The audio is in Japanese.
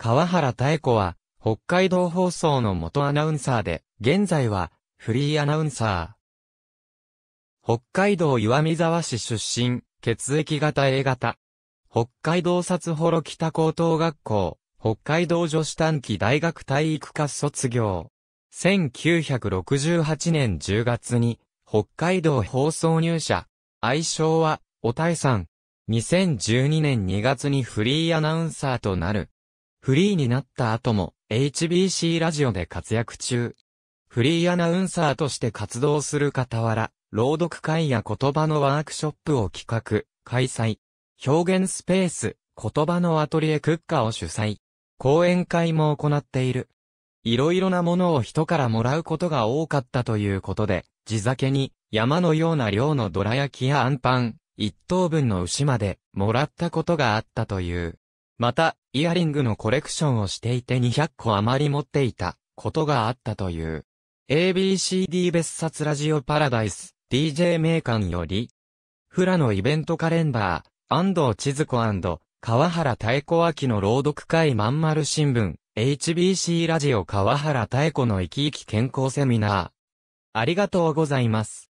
川原妙子は、北海道放送の元アナウンサーで、現在は、フリーアナウンサー。北海道岩見沢市出身、血液型 A 型。北海道札幌北高等学校、北海道女子短期大学体育科卒業。1968年10月に、北海道放送入社。愛称は、おたえさん。2012年2月にフリーアナウンサーとなる。フリーになった後も HBC ラジオで活躍中。フリーアナウンサーとして活動する傍ら、朗読会や言葉のワークショップを企画、開催。表現スペース、言葉のアトリエクッカを主催。講演会も行っている。いろいろなものを人からもらうことが多かったということで、地酒に山のような量のどら焼きやあんパン、一等分の牛までもらったことがあったという。また、イヤリングのコレクションをしていて200個余り持っていたことがあったという。ABCD 別冊ラジオパラダイス DJ 名館より、フラのイベントカレンダー、安藤千鶴子川原太子秋の朗読会まんまる新聞、HBC ラジオ川原太子の生き生き健康セミナー。ありがとうございます。